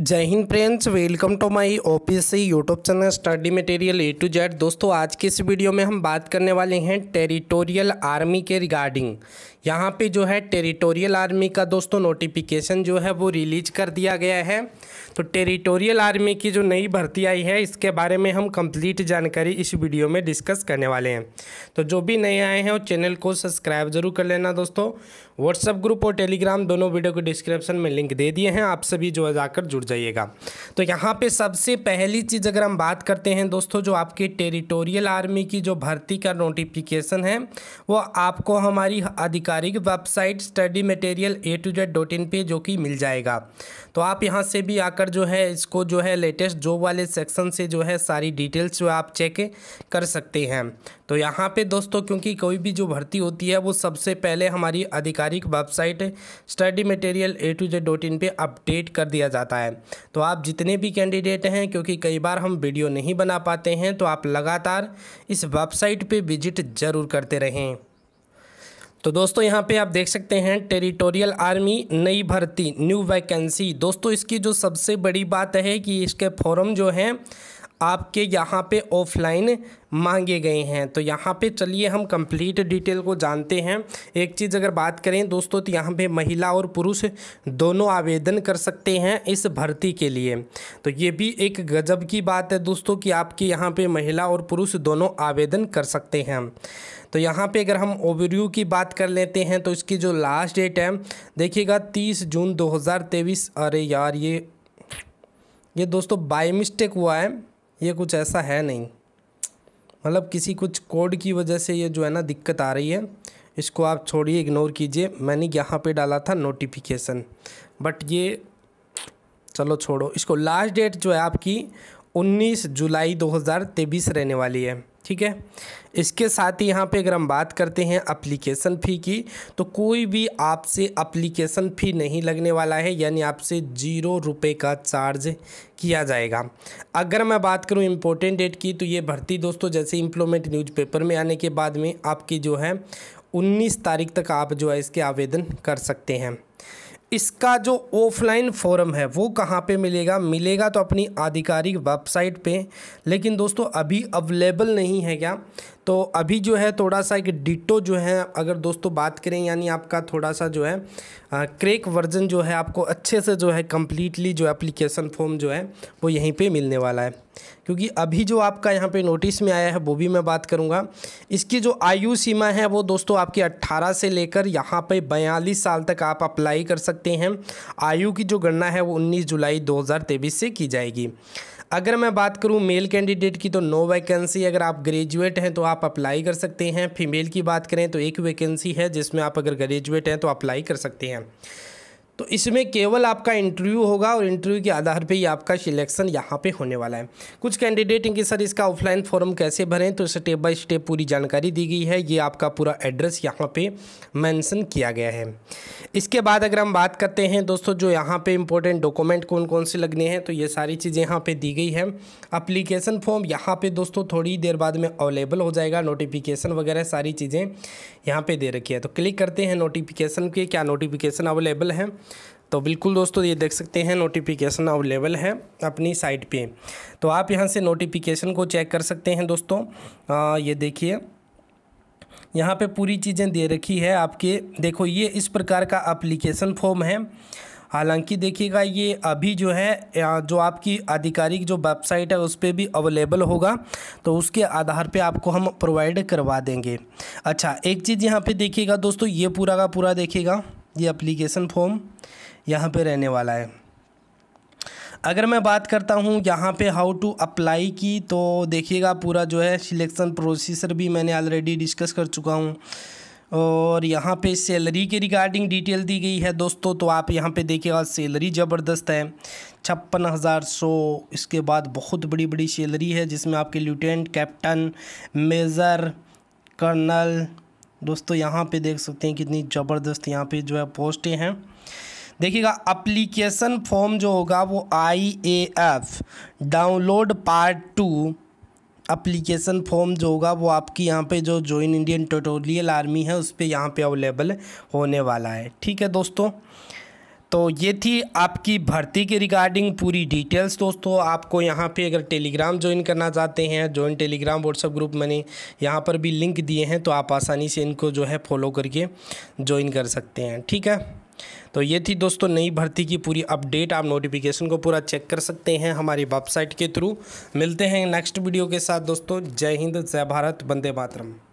जय हिंद friends welcome to my OPC YouTube channel study material A to Z दोस्तों आज की इस वीडियो में हम बात करने वाले हैं टेरिटोरियल आर्मी के रिगार्डिंग यहाँ पे जो है टेरिटोरियल आर्मी का दोस्तों नोटिफिकेशन जो है वो रिलीज कर दिया गया है तो टेरिटोरियल आर्मी की जो नई भर्ती आई है इसके बारे में हम कंप्लीट जानकारी इस वीडियो में डिस्कस करने वाले हैं तो जो भी नए आए हैं वो चैनल को सब्सक्राइब जरूर कर लेना दोस्तों व्हाट्सअप ग्रुप और टेलीग्राम दोनों वीडियो को डिस्क्रिप्शन में लिंक दे दिए हैं आप सभी जो है जाकर जुड़ जाइएगा तो यहाँ पे सबसे पहली चीज़ अगर हम बात करते हैं दोस्तों जो आपके टेरिटोरियल आर्मी की जो भर्ती का नोटिफिकेशन है वो आपको हमारी आधिकारिक website study material A to Z dot in पर जो कि मिल जाएगा तो आप यहाँ से भी आकर जो है इसको जो है लेटेस्ट जॉब वाले सेक्शन से जो है सारी डिटेल्स जो आप चेक कर सकते हैं तो यहाँ पे दोस्तों क्योंकि कोई भी जो भर्ती होती है वो सबसे पहले हमारी आधिकारिक website study material A to Z dot in पर अपडेट कर दिया जाता है जाता है तो आप जितने भी कैंडिडेट हैं क्योंकि कई बार हम वीडियो नहीं बना पाते हैं तो आप लगातार इस वेबसाइट पे विजिट ज़रूर करते रहें तो दोस्तों यहाँ पे आप देख सकते हैं टेरिटोरियल आर्मी नई भर्ती न्यू वैकेंसी दोस्तों इसकी जो सबसे बड़ी बात है कि इसके फॉरम जो हैं आपके यहाँ पे ऑफलाइन मांगे गए हैं तो यहाँ पे चलिए हम कंप्लीट डिटेल को जानते हैं एक चीज़ अगर बात करें दोस्तों तो यहाँ पे महिला और पुरुष दोनों आवेदन कर सकते हैं इस भर्ती के लिए तो ये भी एक गजब की बात है दोस्तों कि आपके यहाँ पे महिला और पुरुष दोनों आवेदन कर सकते हैं तो यहाँ पे अगर हम ओवरव्यू की बात कर लेते हैं तो इसकी जो लास्ट डेट है देखिएगा तीस जून दो अरे यार ये ये दोस्तों बाई मिस्टेक हुआ है ये कुछ ऐसा है नहीं मतलब किसी कुछ कोड की वजह से ये जो है ना दिक्कत आ रही है इसको आप छोड़िए इग्नोर कीजिए मैंने यहाँ पे डाला था नोटिफिकेशन बट ये चलो छोड़ो इसको लास्ट डेट जो है आपकी 19 जुलाई 2023 रहने वाली है ठीक है इसके साथ ही यहाँ पे अगर हम बात करते हैं अप्लीकेशन फ़ी की तो कोई भी आपसे अप्लीकेशन फ़ी नहीं लगने वाला है यानी आपसे जीरो रुपये का चार्ज किया जाएगा अगर मैं बात करूँ इम्पोर्टेंट डेट की तो ये भर्ती दोस्तों जैसे इम्प्लोमेंट न्यूज़पेपर में आने के बाद में आपकी जो है उन्नीस तारीख तक आप जो है इसके आवेदन कर सकते हैं इसका जो ऑफलाइन फॉरम है वो कहाँ पे मिलेगा मिलेगा तो अपनी आधिकारिक वेबसाइट पे लेकिन दोस्तों अभी अवेलेबल नहीं है क्या तो अभी जो है थोड़ा सा एक डिटो जो है अगर दोस्तों बात करें यानी आपका थोड़ा सा जो है क्रेक वर्जन जो है आपको अच्छे से जो है कम्प्लीटली जो एप्लीकेशन फॉर्म जो है वो यहीं पे मिलने वाला है क्योंकि अभी जो आपका यहाँ पे नोटिस में आया है वो भी मैं बात करूँगा इसकी जो आयु सीमा है वो दोस्तों आपकी 18 से लेकर यहाँ पे बयालीस साल तक आप अप्लाई कर सकते हैं आयु की जो गणना है वो 19 जुलाई 2023 से की जाएगी अगर मैं बात करूँ मेल कैंडिडेट की तो नो वैकेंसी अगर आप ग्रेजुएट हैं तो आप अप्लाई कर सकते हैं फीमेल की बात करें तो एक वैकेंसी है जिसमें आप अगर ग्रेजुएट हैं तो अप्लाई कर सकते हैं तो इसमें केवल आपका इंटरव्यू होगा और इंटरव्यू के आधार पर ही आपका सिलेक्शन यहाँ पे होने वाला है कुछ कैंडिडेट इनके सर इसका ऑफलाइन फॉर्म कैसे भरें तो स्टेप बाय स्टेप पूरी जानकारी दी गई है ये आपका पूरा एड्रेस यहाँ पे मेंशन किया गया है इसके बाद अगर हम बात करते हैं दोस्तों जो यहाँ पर इंपॉर्टेंट डॉक्यूमेंट कौन कौन से लगने हैं तो ये सारी चीज़ें यहाँ पर दी गई है अप्लीकेशन फॉर्म यहाँ पर दोस्तों थोड़ी देर बाद में अवेलेबल हो जाएगा नोटिफिकेशन वगैरह सारी चीज़ें यहाँ पर दे रखी है तो क्लिक करते हैं नोटिफिकेशन के क्या नोटिफिकेशन अवेलेबल है तो बिल्कुल दोस्तों ये देख सकते हैं नोटिफिकेशन अवेलेबल है अपनी साइट पे तो आप यहाँ से नोटिफिकेशन को चेक कर सकते हैं दोस्तों आ, ये देखिए यहाँ पे पूरी चीज़ें दे रखी है आपके देखो ये इस प्रकार का अप्लीकेशन फॉर्म है हालांकि देखिएगा ये अभी जो है जो आपकी आधिकारिक जो वेबसाइट है उस पर भी अवेलेबल होगा तो उसके आधार पे आपको हम प्रोवाइड करवा देंगे अच्छा एक चीज़ यहाँ पे देखिएगा दोस्तों ये पूरा का पूरा देखिएगा ये अप्लीकेशन फॉर्म यहाँ पे रहने वाला है अगर मैं बात करता हूँ यहाँ पे हाउ टू अप्लाई की तो देखिएगा पूरा जो है सिलेक्शन प्रोसीसर भी मैंने ऑलरेडी डिस्कस कर चुका हूँ और यहाँ पे सैलरी के रिगार्डिंग डिटेल दी गई है दोस्तों तो आप यहाँ पे देखिएगा सैलरी ज़बरदस्त है छप्पन हज़ार सौ इसके बाद बहुत बड़ी बड़ी सैलरी है जिसमें आपके ल्यूटेंट कैप्टन मेज़र कर्नल दोस्तों यहाँ पे देख सकते हैं कितनी ज़बरदस्त यहाँ पे जो है पोस्टें हैं देखिएगा अप्लीकेशन फॉर्म जो होगा वो I A F download part two application form जो होगा वो आपकी यहाँ पे जो जॉइन इंडियन ट्यूटोरियल आर्मी है उस पर यहाँ पर अवेलेबल होने वाला है ठीक है दोस्तों तो ये थी आपकी भर्ती के रिगार्डिंग पूरी डिटेल्स दोस्तों आपको यहाँ पे अगर टेलीग्राम ज्वाइन करना चाहते हैं ज्वाइन टेलीग्राम व्हाट्सअप ग्रुप मैंने यहाँ पर भी लिंक दिए हैं तो आप आसानी से इनको जो है फॉलो करके ज्वाइन कर सकते हैं ठीक है तो ये थी दोस्तों नई भर्ती की पूरी अपडेट आप नोटिफिकेशन को पूरा चेक कर सकते हैं हमारी वेबसाइट के थ्रू मिलते हैं नेक्स्ट वीडियो के साथ दोस्तों जय हिंद जय भारत वंदे मातरम